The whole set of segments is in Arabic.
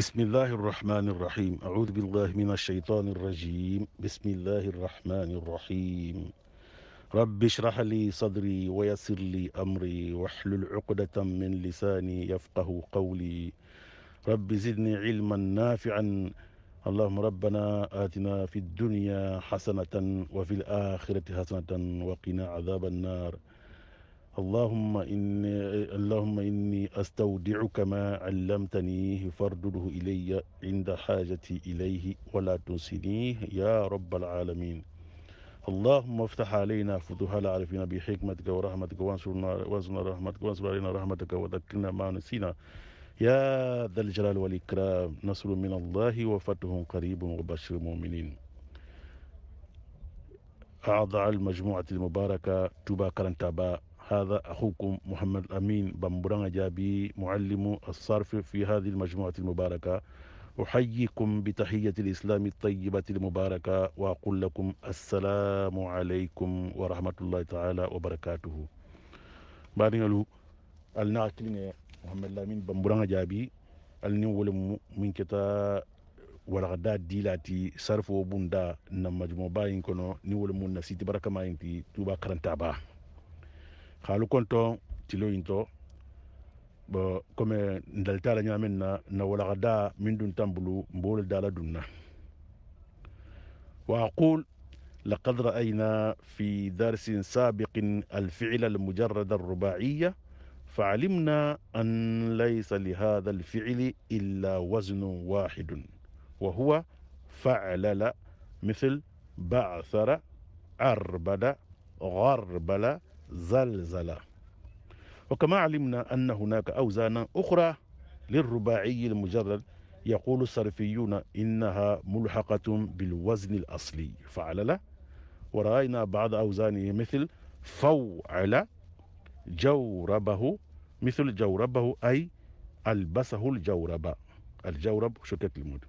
بسم الله الرحمن الرحيم أعوذ بالله من الشيطان الرجيم بسم الله الرحمن الرحيم رب اشرح لي صدري ويسر لي أمري واحلل عقدة من لساني يفقه قولي رب زدني علما نافعا اللهم ربنا آتنا في الدنيا حسنة وفي الآخرة حسنة وقنا عذاب النار اللهم إني اللهم إني أستودعك ما علمتنيه فاردده إلي عند حاجتي إليه ولا تنسنيه يا رب العالمين اللهم افتح علينا فتوح العارفين بحكمتك ورحمتك وانصرنا وانصرنا رحمتك وانصر علينا رحمتك وذكرنا ما نسينا يا ذا الجلال والإكرام نصر من الله وفتح قريب وبشر المؤمنين أعضاء المجموعة المباركة توبا كرنتابا هذا أخوكم محمد الأمين بامبران جابي معلم الصرف في هذه المجموعة المباركة أحييكم بتحية الإسلام الطيبة المباركة وأقول لكم السلام عليكم ورحمة الله تعالى وبركاته بارنالو الناكلين محمد الأمين بامبران جابي النول من كتا walaxada dilati sarfo bunda na majmo bayin kono ni نسيتي بركة ماينتي توبا كرنتابا xaalu konto tilo into bo comme ndaltala ñamen na na walaxa da min dun tambulu mboolu dala dunna wa لقد رأينا في درس سابق الفعل المجرد الرباعية فعلمنا أن ليس لهذا الفعل إلا وزن واحد وهو فعلل مثل بعثر عربد غربل زلزلة وكما علمنا أن هناك أوزان أخرى للرباعي المجرد يقول الصرفيون إنها ملحقة بالوزن الأصلي فعلل ورأينا بعض أوزانه مثل فوعل جوربه مثل جوربه أي ألبسه الجورب الجورب شكت المود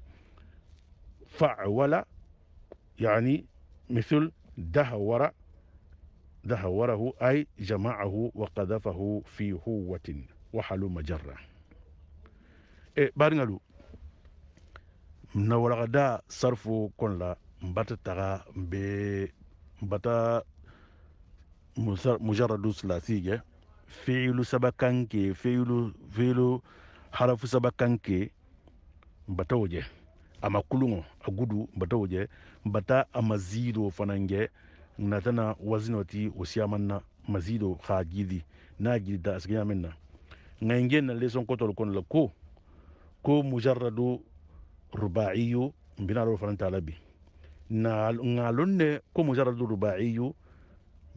فعول يعني مثل دهور dhahawarahu ay jamaahu wa kadhafahu fi huwatin wa haluma jarra e baringalu nawalakada sarfu kon la mbata taga mbe mbata mujaradu mujarradu silasige fiilu sabakanke fiilu fiilu harafu sabakanke mbata wo woje ama kulungo agudu mbata wo je mbata ama ziro fanange natana wazinoti osiamanna mazido xa gidi na gidida asigiñamenna ngayngen na leson kotol kono la ko ko mujarradu rubaiyu mbinaɗo farantala bi ngalon ne ko mujarradu rubaiyu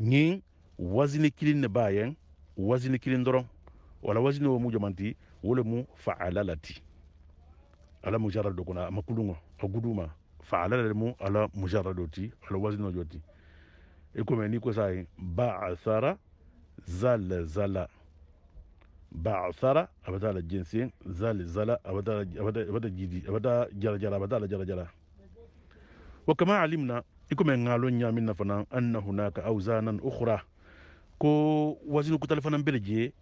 ñin wasini kilin ne bayen wasini kilin doron wala wasini wo mu wole mu faala ala mujarradu kono ama kulungo a mu ala mujarradu ti ala wasino joti ikumenikwe sai ba'athara zalzala ba'athara abatala jinsi zalzala abata jidi abata jarajara abatala jarajara wa kama alimna ikume ngalo nyamin nafana anna hunaka awzanan ukhra ko wazinu kutalifana mbeleje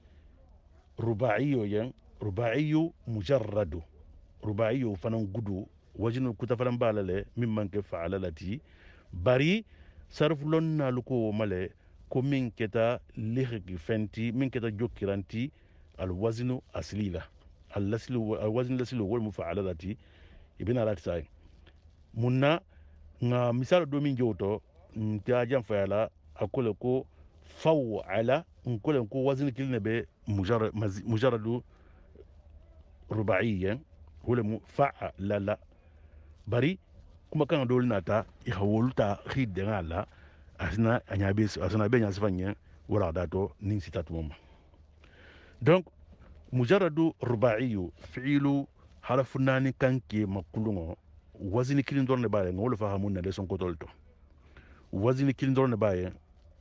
rubaiyo yan rubaiyo mujarradu rubaiyo fanan gudu wazinu kutafalan balale mimman ke fa'ala lati bari sarifulon naalu ko male ko min keta lihiki fenti min keta jokiranti alwazinu asilila la alwazinu lasilo wol mu faala lati i lati saye mun nga misalo do min jowto nta janfaya la a ko faw ala nkole ko wazinu kilne be mujaradu rubaiyen wole mu faala la bari kumakan dol nata i hawolta hi denga la asina anyabe asina be nyasifa nye wala dato nin sita tumoma donc mujarradu rubaiyu fi'lu harafu nani kanke makulungo wazini kilin dorne baye ngolo fahamu na leson kotolto wazini kilin dorne baye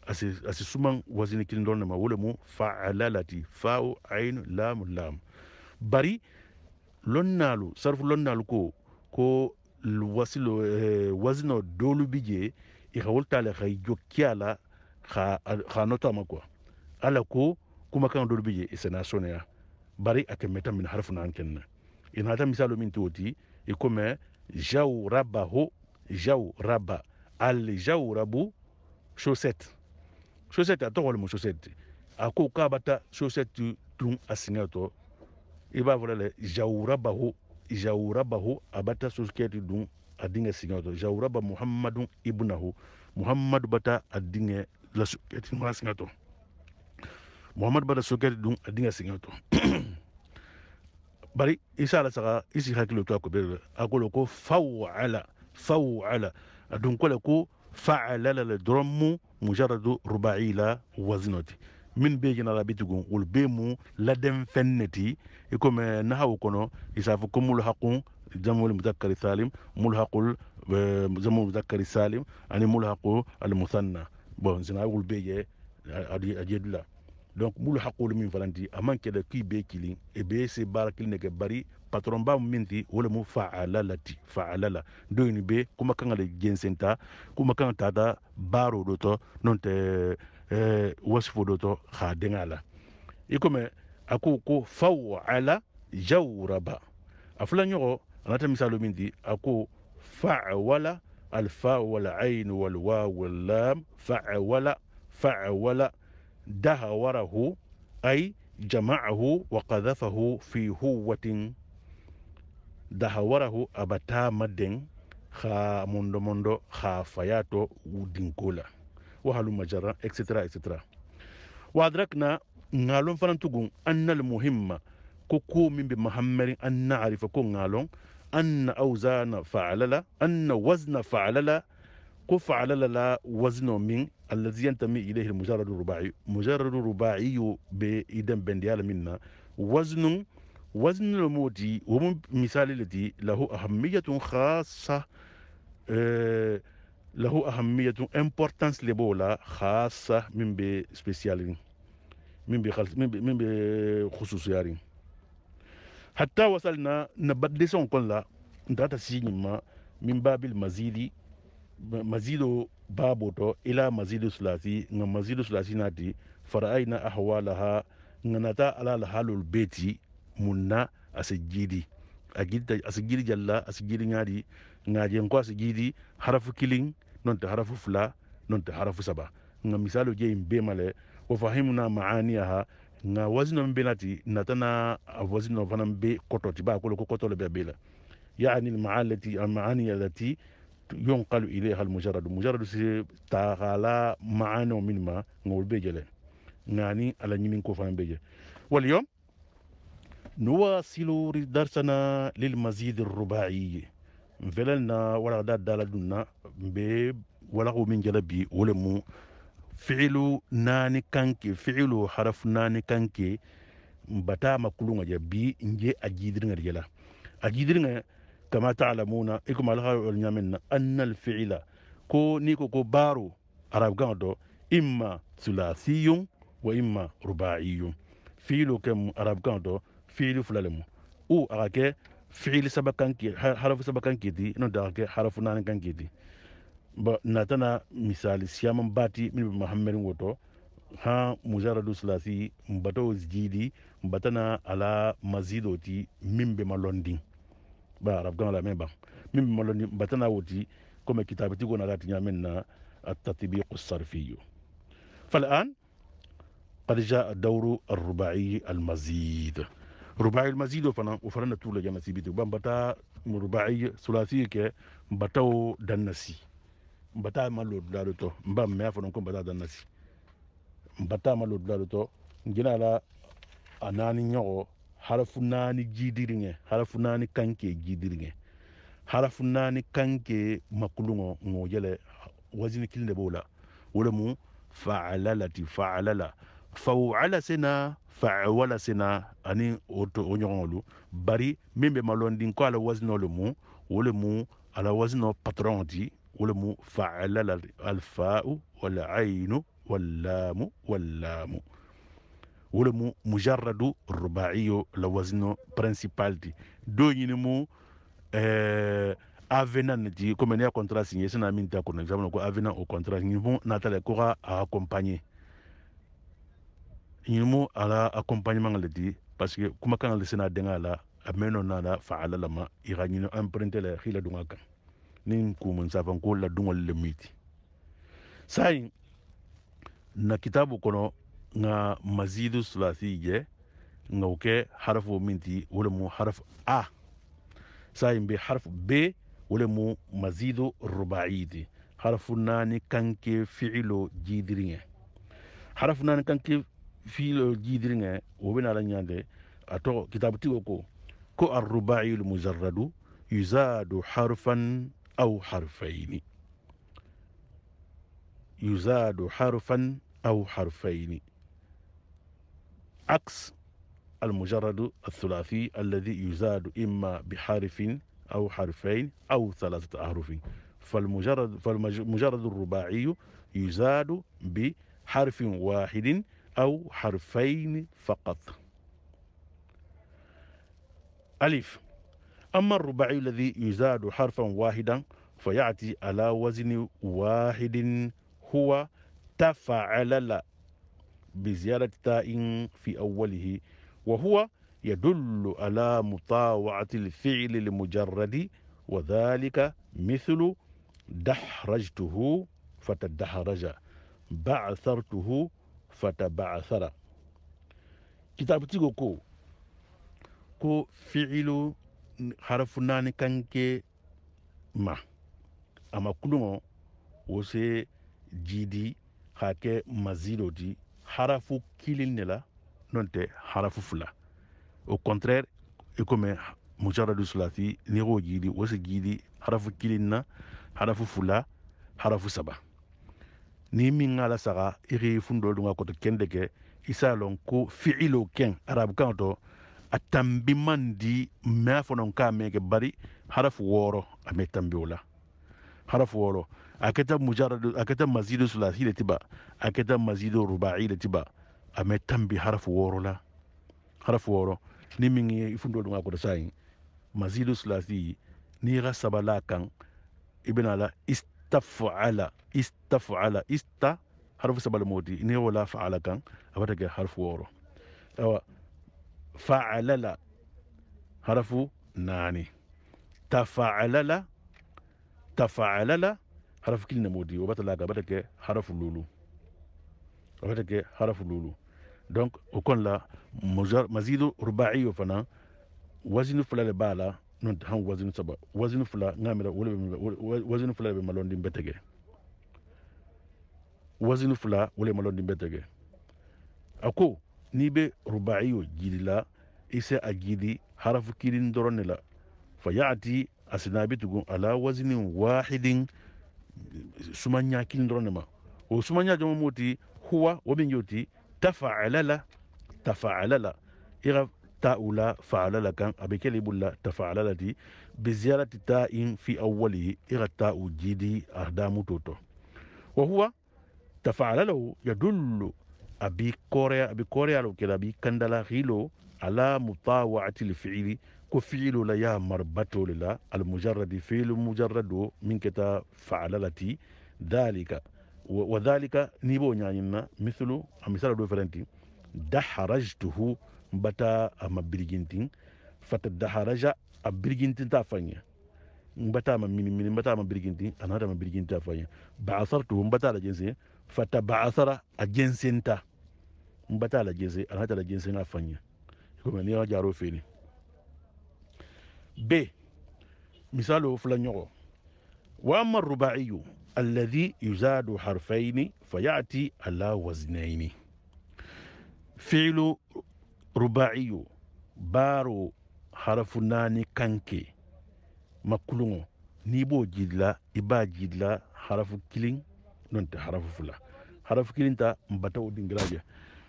asi asi suman wazini kilin dorne ma wole mu fa'alalati fa'u ainu lam lam bari lonnalu sarfu lonnalu ko ko wasilo wazino eh, dolu bije ikawol e tala kay jokkiala xa xa notama quoi ala ko kumakan dolu bije isena e soneya bari ake meta min harfu nan kenna in e misalo min toti e comme jaw rabahu jaw raba al jaw rabu chaussette chaussette a tɔgɔ lemu chaussette a ko k'a chaussette tun a singɛ tɔ i jaw rabahu jawurabahu a bata sosokɛti dun a dingɛ sigatɔ jawuraba muhamadu ibnahu muhamadu bata a dingɛ lasokɛti ma sigatɔ muhamadu bata sokɛti dun a dingɛ sigatɔ bari isa ala saga i sigi hakilo to a kobere a kolo ko fawala fawala a dun kole ko fa'alala le dɔrɔn mu mujaradu rubaila wazinɔ ti min be jina la bitigun olu be mu laden fɛn ne ti i komi nahawu kɔnɔ isafu ko mulu hakun jamul muzakkari salim mulu hakul jamul muzakkari salim ani mulu haku almusanna bon sina olu be je a jedula donc mulu hakulu min falanti a man kɛlɛ k'i be kilin e be se baara kilin ne kɛ bari patron ba min ti o le mu fa'ala ti fa'ala la be kuma kan ka le jɛnsɛn kuma kan ka ta baaro dɔ tɔ n'o tɛ eh, wasifu dɔ tɔ k'a la i e komi a ko ko fawala jawraba a fula a nata misalo min di a ko fawala alfa walain walwa wallam fawala fawala dahawarahu ay jama'ahu wa kadafahu fi huwatin dahawarahu abata maden xa mondo mondo kha fayato udinkola وهلم جرا اكسترا اكسترا وادركنا نالون فلان تقول ان المهم كوكو من بمحمر ان نعرف كون نالون ان اوزان فعللا ان وزن فعللا كفعللا لا وزن من الذي ينتمي اليه المجرد الرباعي مجرد الرباعي بايدن بنديال منا وزن وزن الموت ومن مثال الذي له اهميه خاصه أه له أهمية إمبورتانس لبولا خاصة من بسبيسيالين من بخلص من من بخصوصيارين حتى وصلنا نبدل سون كلا داتا سينما من باب المزيد مزيد بابوتو إلى مزيد سلاسي نعم مزيد سلاسي نادي فرأينا أحوالها نتا على الحال البيتي منا أسجيدي أسجيدي جلا أسجيدي نادي ŋaje nkwasi jiidi harafu kiling non te harafu fula te harafu saba nga misalo jeyin bema le wa na maani ŋa wasino min bena mbe nata na a wasino vana mbe koto ti ba kolo ko koto le be be maalati yani almaaniya lati yunqalu ilayha almujaradu mujaradu si taxala maanio min ma ŋa wolu be je le ŋani ala ko fanaŋ be je walyom nuwasilu darsana lilmazid الرباعي nvelel na wala da dala dunna be wala min jala bi wala mu fi'lu nani kanke fi'lu haraf nani kanke bata makulu ngaja bi nje ajidir ngaja jala ajidir ngaja kama ta'lamuna ikum alharu wal nyaminna anna al ko ni ko ko baro arab gando imma sulasiyun wa imma rubaiyun fi'lu kam arab gando fi'lu fulalemu u akake fiili saba kan ke harafu saba kan kedi no da ke harafu naani kan kedi ba na tana misali siyaman bati min bi muhammadin woto ha mujaradu sulasi mbato jidi mbatana ala mazido ti min be malondi ba arab kan la men ba min be malondi mbatana woti comme kitabati gona lati nyamen na التطبيق الصرفي فالآن قد جاء دور الرباعي المزيد rubai almazidi fana o t'u lajɛ nasibi ten b'a bata rubai sulasi kɛ n bataw dan nasi n bata ma ba mɛ fana ko n bata dan nasi n bata ma la a naani ɲɔgɔn harafu naani jidiri harafu naani kanke jidiri harafu naani kanke makulu ŋɔ wazini kelen de b'o mu fa'alalati fa'alala fa'ala sena fa sena ani o bari min ko ala le mu wo le mu ala patron di wo le mu faala la alfau ou ainu wallamu wallamu wo le mu mujarradu rubaiyo la principal dit do ɲini mu eh, di comme ne contrat signé sena ɲinimu a la accompagnement le di parce que kumakan le sena denga la a meno na la faala lama i ga ɲini emprunte la xila dunga kan ni kumun safan ko la dungol le miti sai na kitabu kono nga mazidu sulasi je nga uke harfu minti wala mu harf a sai be harf b wala mu mazidu rubaidi harfu nani kanke fi'ilo jidirinya harfu nani kanke filo jiidiriŋe wo bena la ñande ato kitabutigo ko ko arrubai lmujarradu yuzadu harfan aw harfaini yuzadu harfan aw harfaini عكس المجرد الثلاثي الذي يزاد إما بحرف أو حرفين أو ثلاثة أحرف فالمجرد, فالمجرد الرباعي يزاد بحرف واحد أو حرفين فقط ألف أما الرباعي الذي يزاد حرفا واحدا فيأتي على وزن واحد هو تفعل بزيادة تاء في أوله وهو يدل على مطاوعة الفعل لمجرد وذلك مثل دحرجته فتدحرج بعثرته fatabaathara kitabu tigo ko ko fiilu harafu naani kanke ma a ma kulunŋo wo se jidi k'a kɛ mazi lo di harafu kilin de la non harafu fula au contraire i komi mujaradu sulati n'i k'o jidi wo se jidi harafu kilin na harafu fula harafu saba ni min ŋa la saga i xi fundo dunga koto kende ke i sa lon ko fiilo ken arabukaŋo to a tambi man di me a ka me ke bari harafu woro a me tambi wo la harafu woro a keta mujaradu a keta mazido sulasi le tiba ba a keta mazido rubai le tiba ba a me tambi harafu woro la harafu woro ni min i fundo dunga koto sayin mazido sulasi ni xa saba la kan i bena la ist استفعل استفعل است حرف سبع المودي إني ولا فعل كان أبدا حرف وورو أو فعل لا حرف ناني تفعل لا تفعل لا حرف كل نمودي وبطل لاقا أبدا حرف لولو أبدا حرف لولو دونك وكون لا مزيد رباعي فنا وزن فلال بالا non ta han wazini saba wazini fula ngamira wala wazini fula be malon dim betege wazini fula wala malon dim betege ako ni be rubaiyo jidila ise a jidi harafu kirin doron ne la fa yaati asinabi tugun ala wazinin wahidin sumanya kirin doron ne ma o sumanya jama moti huwa wabin yoti tafa'ala la tafa'ala la تاولا فعل لك أبي كلب لا تفعل لدي بزيارة تاء في أوله إغا تاء جيدي أهدام توتو وهو تفعل له يدل أبي كوريا أبي كوريا لو كلا أبي كندلا خيلو على مطاوعة الفعل كفعل لا يا مربتو للا المجرد فعل مجرد من كتا فعل لتي ذلك وذلك نيبو نعينا مثل مثال دو فرنتي دحرجته bata ama birgintin fata daharaja a birgintin ta fanya bata ma mini mini bata ma birgintin ana da ma birgintin ta fanya ba'asar to bata da jinsi fata ba'asara a jinsin ta bata da jinsi ana ta da jinsin a fanya kuma ni ya jaro fe ne b misali o fila wa amma ruba'iyu alladhi yuzadu harfaini fayati ala waznaini fi'lu rubaiyo baaro harafu naani kanke makuluŋo n'i boo jidila i b'a jidila harafu kiliŋ non tɛ harafu fula harafu kiliŋ ta n dingira jɛ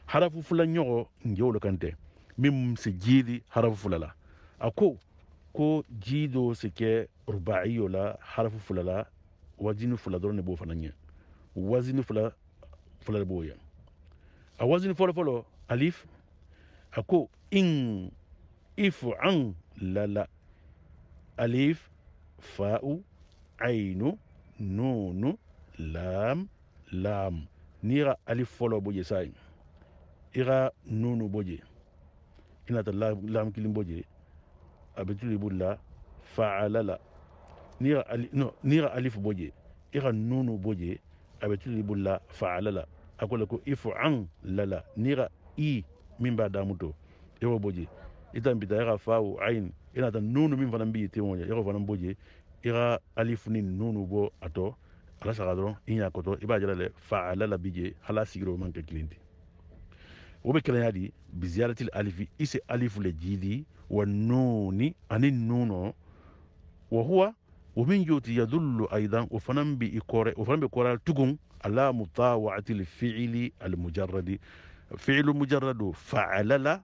harafu fula ɲɔgɔ n je o lo si jiidi harafu fula la a ko ko jii si kɛ rubaiyo la harafu fula la wazini fula dɔrɔn ne fana fula fula ye a alif ako in ifu an lala alif fa'u ainu nunu lam lam n'i ka alif folo bo je sai i ka nunu boje je i nata lam kilin boje je a be tulu i bulu la fa'ala la n'i ka alif bo je i ka nunu bo je a be tulu i bulu la fa'ala a ko le ko ifu an lala n'i ka i min b'a damu to i ko bo je bita i ka fa o ayin i nata nunu min fana b'i temo ye i ko fana bo je i alif ni nunu bo ato ala saga dɔrɔn i y'a kɔtɔ i b'a jira dɛ fa ala la manke je hal'a sigiyɔrɔ man di bi ziyaratil alifi i se alifu le jidi wa nuni ani nunɔ wa huwa wa min yuti yadullu aidan wa fana bi i kɔrɛ o fana bɛ tugun ala mutawaati lfiili almujarradi fi'lu mujarradu fa'ala la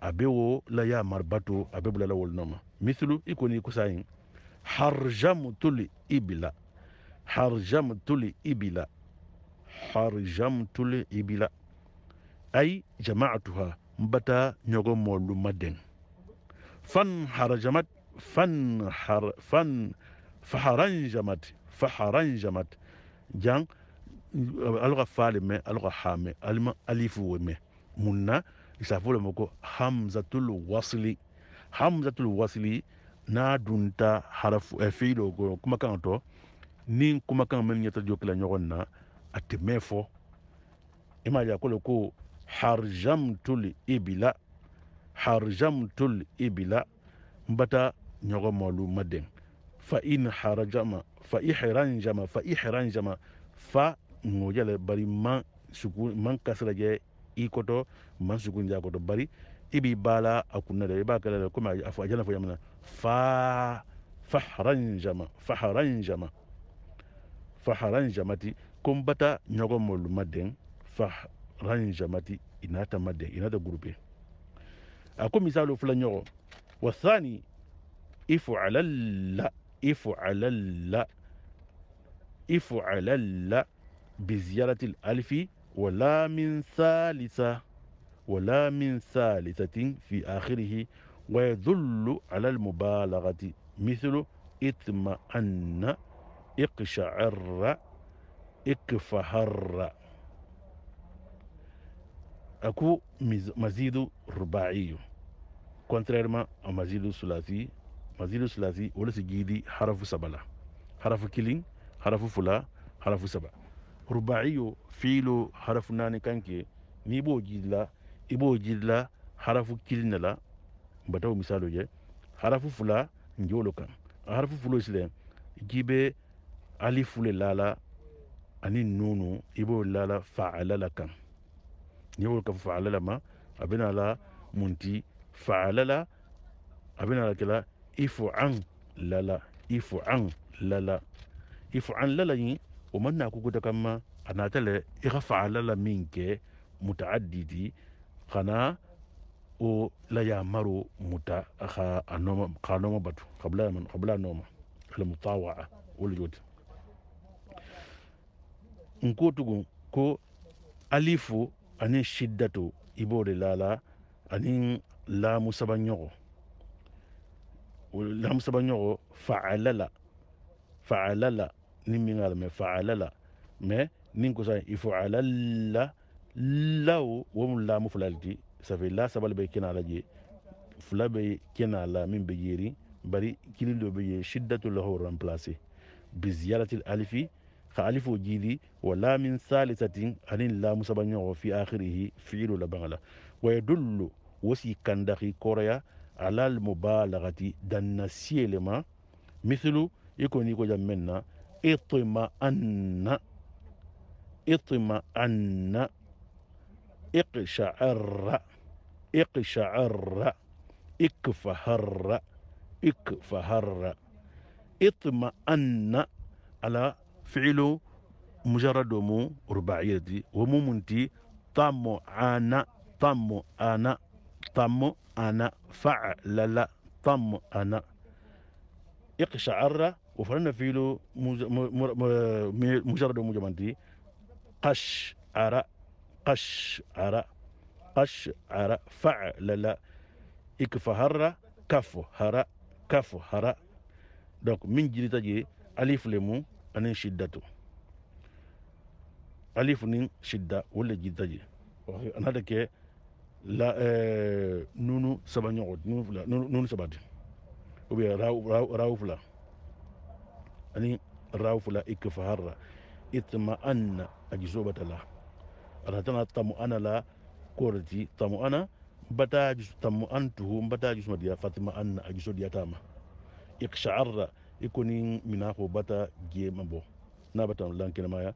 a be la ya marbato a be bulala wolu noma mithlu i koni i kusa yin harjamtul ibla harjamtul ibla harjamtul ibla ay jama'atuha ñogo molu maden fan harajamat fan har fan faharanjamat faharanjamat jan. alo fale me le hame alo alima alifu we mɛn mun na le mɔ hamzatul wasli hamzatul wasli n'a dunta ta harafu eh, fei lo ko kumakan tɔ ni kumakan mɛn ɲɛta jo kila ɲɔgɔn na a tɛ mɛn fɔ ko le ko harjamtul ibila harjamtul ibila mbata bata molu mɔlu fa in harajama fa ihranjama fa ihranjama fa ngoja bari man suku man kasirajɛ i kɔtɔ man suku ja kɔtɔ bari i b'i ba la a kunna dɛ i b'a kɛla dɛ komi a jɛna fɔ jamana fa faharanjama faharanjama faharanjamati ko n bata ɲɔgɔn mɔlu ma dɛn faharanjamati i n'a ta ma dɛn i n'a ta gurupe a ko misalo fila ɲɔgɔn wa thani ifalalla ifalalla ifalalla بزيادة الألف ولا من ثالثة ولا من ثالثة في آخره ويدل على المبالغة مثل إثم أن اقشعر اكفهر أكو مزيد رباعي كونتريرما مزيد ثلاثي مزيد ثلاثي ولا سجيدي حرف سبلا حرف كيلين حرف فلا حرف سبلا rubaiyu fiilu harafu naani kanke ni b'o jidla i b'o jirila harafu kilin de la bataw misalo je harafu fula njolo kan harafu fulo silɛ jibe alifule le lala ani nunu i b'o lala faala la kan ni y'o kafu faala la ma a bɛna la munti faalala la a bɛna la kɛla ifu an lala ifu an lala ifu an lala yin o man na kukuta kamma a nata le i xa faala la min ke mutaaddidi xana o la yamaro muta xa a nooma xa nooma batu xabla xabla nooma ala mutawaa wala jooti nko tugun ko alifu ani shiddatu i b'o de lala ani laamu saba ɲɔgɔn laamu saba la fa'alala fa'alala ni min ala mɛ faala la mɛ nin kosa ifaala la lawo wo mu lamu fila di safe la sabali bɛ kɛnɛ a la je fila bɛ kɛnɛ a la min bɛ yeri bari kili dɔ bɛ ye shiddatu lahu remplace bi ziyarati alifi ka alifu jili wa lamin salisatin ani lamu saba ɲɔgɔn fi akhirihi fiilu laban la wa yadullu wosi kandaki kɔrɔya ala almubalagati danna siyelema misilu i kɔni i ko ja mɛn na اطمأن اطمأن اقشعر اقشعر اكفهر اكفهر اطمأن على فعل مجرد مو رباعية دي ومو منتي طمو أنا طمو أنا طمو أنا فعل لا طمو أنا اقشعر وفرنا فيلو مجرد ومجمدي قش عرا قش عرا قش عرا فعل لا إكفهر كفو هرا كفو هرا دوك من جري تجي ألف لمو أن شدته ألف نين شدة ولا جري تجي أنا دك لا آه، نونو سبعة نونو نونو سبعة وبيا راو راو راو فلا ani raufula ikfaharra itma'anna ajisobatala anatana tamu'ana la korti tamu'ana bata jisu tamu'antuhu bata jisu madiya fatma'anna ajiso diyatama iksha'arra ikoni minako bata jema bo na bata lankilamaya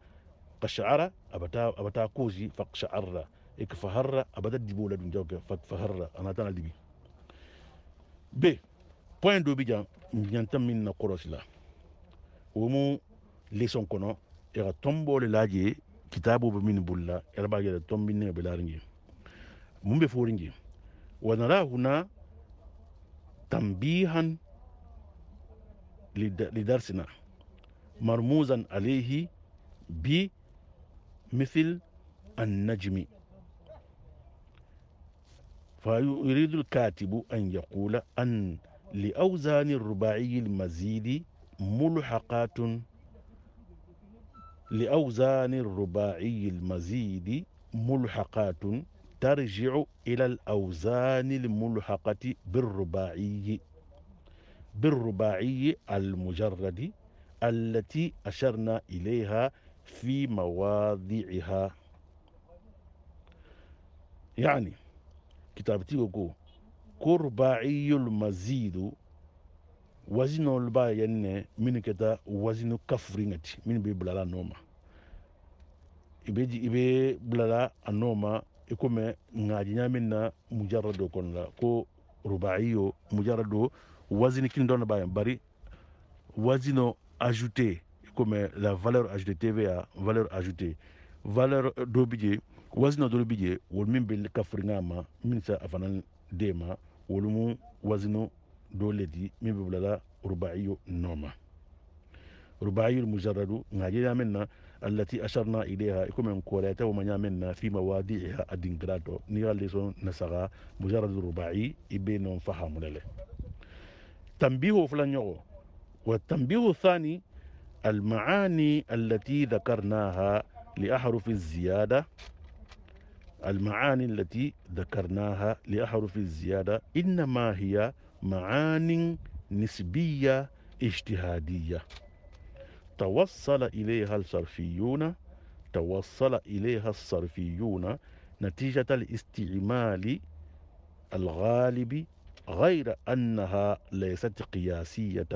kasha'ara abata abata kozi faksha'arra ikfaharra abata dibola dunjawke fakfaharra anatana libi b point do bi jan min na korosila ومو ليسون كونو يغا تومبو لاجي كتابو بمن بولا يربا جي تومبين بلارنجي مون بفورنجي ونرى هنا تنبيها لدرسنا مرموزا عليه بمثل النجم فيريد الكاتب أن يقول أن لأوزان الرباعي المزيد ملحقات لأوزان الرباعي المزيد ملحقات ترجع إلى الأوزان الملحقة بالرباعي بالرباعي المجرد التي أشرنا إليها في مواضعها يعني كتابتي كو كرباعي المزيد wazinaolu b'a yɛ nɛ minnu ka taa wazinu kafirin ka ci minnu bɛ bilala nɔ ma i bɛ i bɛ bilala min na mujara dɔ ko ruba'i yo mujara do wazini bari wazino ajouté i la valeur ajoutée tv valeur ajoutée valeur dɔ bi je wazina dɔ bi min bɛ kafirin min sa a fana den ma دولتي من ببلدا رباعي نوما رباعي المجرد نجينا منا التي أشرنا إليها يكون من ومن يامنا في مواضيعها الدينجرادو نيغاليسون نسغا مجرد رباعي إبينون فهم لله تنبيه فلانيو والتنبيه الثاني المعاني التي ذكرناها لأحرف الزيادة المعاني التي ذكرناها لأحرف الزيادة إنما هي معان نسبية اجتهادية توصل إليها الصرفيون توصل إليها الصرفيون نتيجة الاستعمال الغالب غير أنها ليست قياسية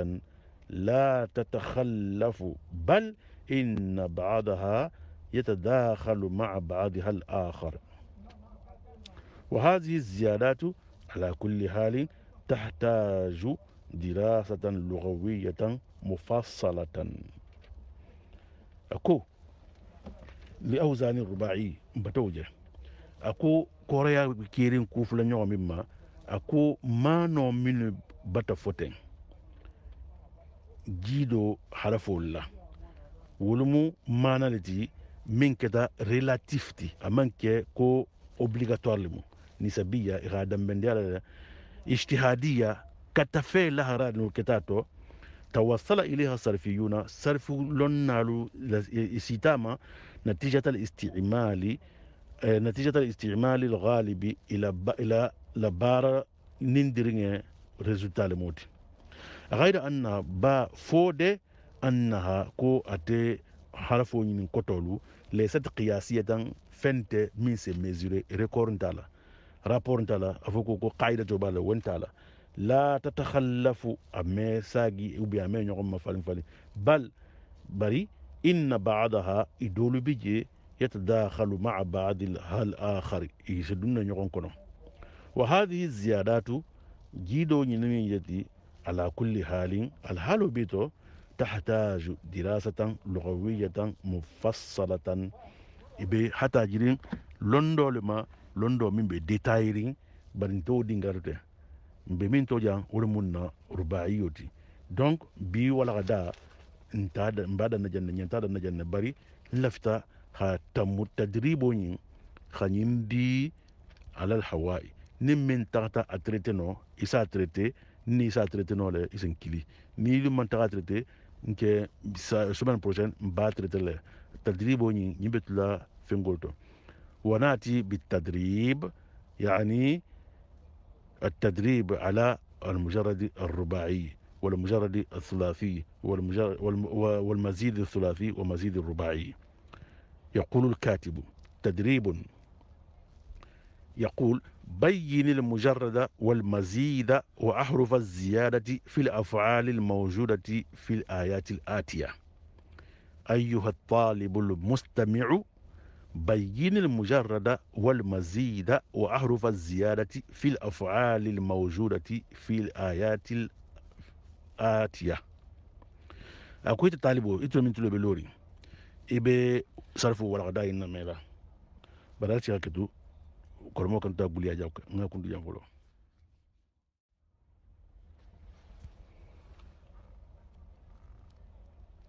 لا تتخلف بل إن بعضها يتداخل مع بعضها الآخر وهذه الزيادات على كل حال تحتاج دراسة لغوية مفصلة أكو لأوزان الرباعي بتوجه أكو كوريا كيرين كوف لنيو مما أكو ما نو من بتفوتين جيدو حرف الله ولمو ما نالتي من كتا ريلاتيفتي أمانك كو obligatoire لمو نسبية إغادة من ديالة ijtihadia katafe laharanu ketato tawassala ilayha sarfiyuna sarfu lonnalu isitama natijata listimali eh, natijata listimali lghalibi ila baara nindiriŋe résultat le moti gayra anna ba fode annaha ko ate harafo ñinin kotolu laysat qiyasiyatan fente min se mesuré record ntala rapport ntala afoko ko qaida to bala wontala la tatakhallafu amme sagi ubi amme nyoko ma falin falin bal bari inna ba'daha idolu bije يتداخل مع بعض الآخر يسدون نيغون كنو وهذه الزيادات جيدو نيني يتي على كل حال الحال بيتو تحتاج دراسة لغوية مفصلة إبي حتى جرين لندولما lon dɔ min be detayiri bari n t'o n bɛ min to jan o de mun na rubayi ti donc bi wala ka da n t'a da n b'a da bari n lafita ka tamu tadiribo ɲi di alal hawaii ni min tagata a traité nɔ i s'a traité ni i s'a traité nɔ lɛ i kili ni i man taga traité n semaine prochaine n traité lɛ tadiri b'o ɲi ɲin bɛ tila وناتي بالتدريب يعني التدريب على المجرد الرباعي والمجرد الثلاثي والمجرد والمزيد الثلاثي ومزيد الرباعي يقول الكاتب تدريب يقول بين المجرد والمزيد وأحرف الزيادة في الأفعال الموجودة في الآيات الآتية أيها الطالب المستمع بين المجرد والمزيد وأحرف الزيادة في الأفعال الموجودة في الآيات الآتية أكويت تطالبو إتو من تلو بلوري إبي صرفو والغداء النميرة بدأت شاكتو كرمو كنت أقول يا جاوك ما كنت جاوك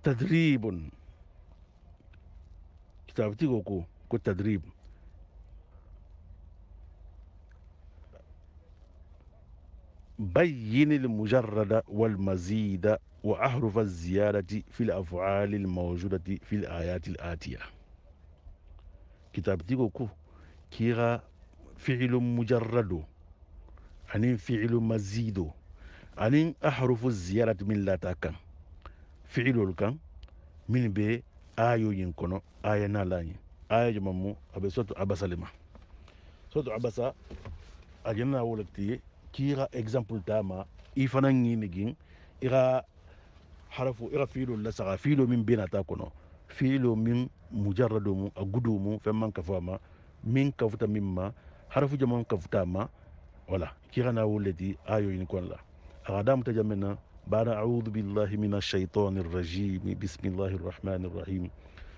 تدريب كتابتي كوكو تدريب بين المجرد والمزيد وأحرف الزيادة في الأفعال الموجودة في الآيات الآتية كتاب ديكوكو كيغا فعل مجرد أنين فعل مزيد أنين أحرف الزيادة من لا تاكن فعل الكن من بي آيو ينكونو آيانا لاين aya jamamu abe soto abasa lema soto abasa agena wolakti kira example tama ifana ngini gin ira harafu ira filo la saga filo min bina kono filo min mujarradu mu agudu mu femman kafama min kafuta mimma harafu jaman kafuta ma wala kira na wolati ayo yin kon la agadam ta jamena a'udhu billahi minash shaitanir rajim bismillahir rahmanir rahim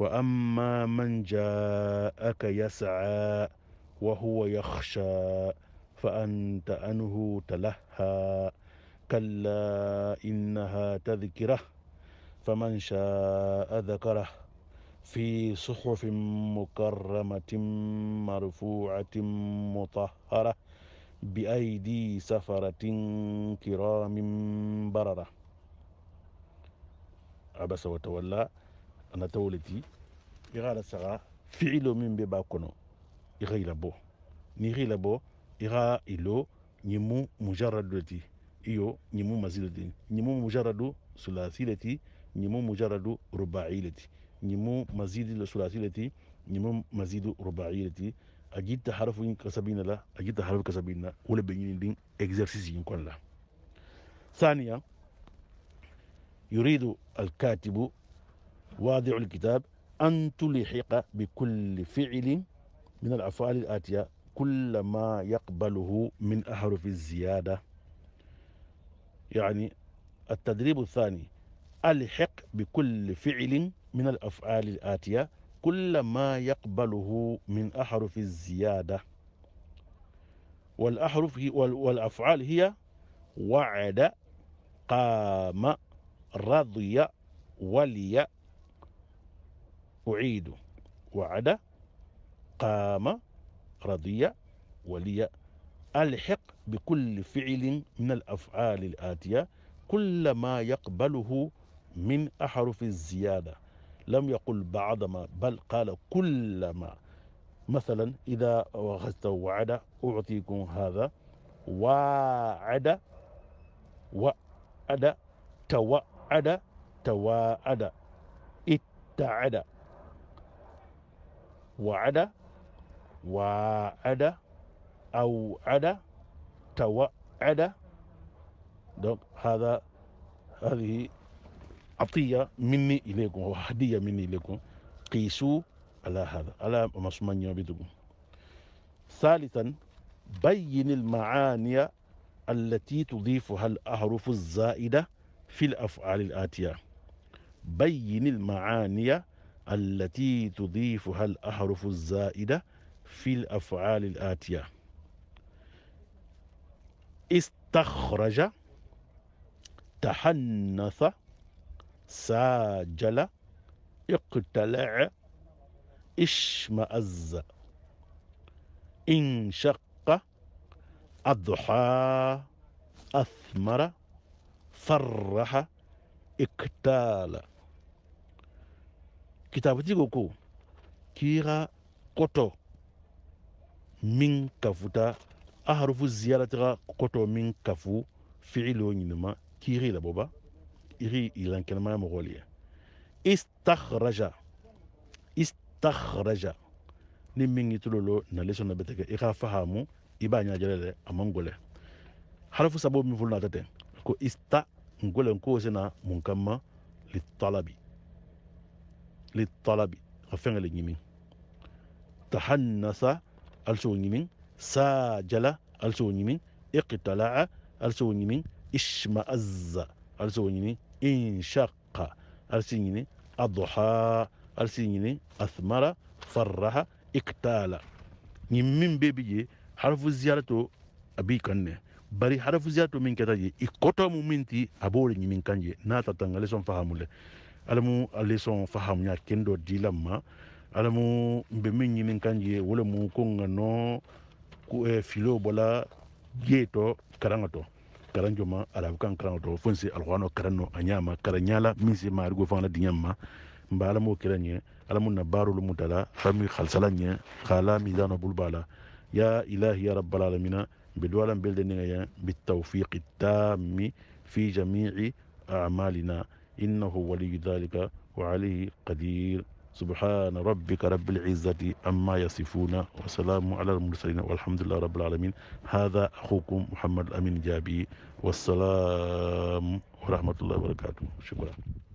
وأما من جاءك يسعى وهو يخشى فأنت عنه تلهى كلا إنها تذكرة فمن شاء ذكره في صحف مكرمة مرفوعة مطهرة بأيدي سفرة كرام بررة عبس وتولى anata wo le ti i xa ra saxa fiilo min be b'a kono i xa i labo ni i xa i labo i xa i lo mujaradu le ti iyo ɲimu masi le ti ɲimu mujaradu sulasi le ti ɲimu mujaradu rubai le ti ɲimu mazidi le sulasi le ti ɲimu mazidu rubai le ti a jitta harafin kasabina la a jitta harafin kasabina wo le be ɲini din exercice yin kon la ثانيا يريد الكاتب واضع الكتاب أن تلحق بكل فعل من الأفعال الآتية كل ما يقبله من أحرف الزيادة يعني التدريب الثاني ألحق بكل فعل من الأفعال الآتية كل ما يقبله من أحرف الزيادة والأحرف هي والأفعال هي وعد قام رضي ولي أعيد وعد قام رضي ولي ألحق بكل فعل من الأفعال الآتية كل ما يقبله من أحرف الزيادة لم يقل بعض ما بل قال كل ما مثلا إذا أخذت وعد أعطيكم هذا وعد وعد توعد توعد اتعد وعد وعد أوعد توعد دونك هذا هذه عطية مني إليكم وهدية مني إليكم قيسوا على هذا على ما سمعني بدكم ثالثا بين المعاني التي تضيفها الأحرف الزائدة في الأفعال الآتية بين المعاني التي تضيفها الأحرف الزائدة في الأفعال الآتية استخرج تحنث ساجل اقتلع اشمأز انشق أضحى أثمر فرح اقتال kitabu jiko ko k'i ka min kafuta a harufu ziyarataga kɔtɔ min kafu fiilo ɲinima kiri laboba iri ilankɛnɛmaya mɔgɔ le ya ni min k'i tulo lo nale sɔnna i k'a fahamu i b'a ɲɛnajɛlɛ a man gɔlɛ harufu sabo min folo natɛ ko ista ngɔlɛn ko sena mun kama litalabi للطلب فعل نيمين تحنس السو نيمين ساجل السو نيمين اقتلع السو نيمين اشمأز السو نيمين انشق السو نيمين أضحى السو نيمين اثمر فرح اقتال نيمين بيبي حرف زيارته أبي كنه bari harafu ziyatu min ketaje ikoto muminti abore nyimin kanje na tatangale son fahamule alamu alison sɔn fahamuya kendo dɔ ma alamu n bɛ min ɲini kan je wala mu ko n ka nɔ filo bola je karangato karan ka tɔ karan jɔma arabukan karan ka tɔ ma alamu kɛra alamu na baarolu fami halisala ɲɛ kala mizanɔ ya ilahi ya rabbal alamina بدولا بلدنيا بالتوفيق التام في جميع أعمالنا إنه ولي ذلك وعليه قدير سبحان ربك رب العزة أما يصفون وسلام على المرسلين والحمد لله رب العالمين هذا أخوكم محمد الأمين جابي والسلام ورحمة الله وبركاته شكرا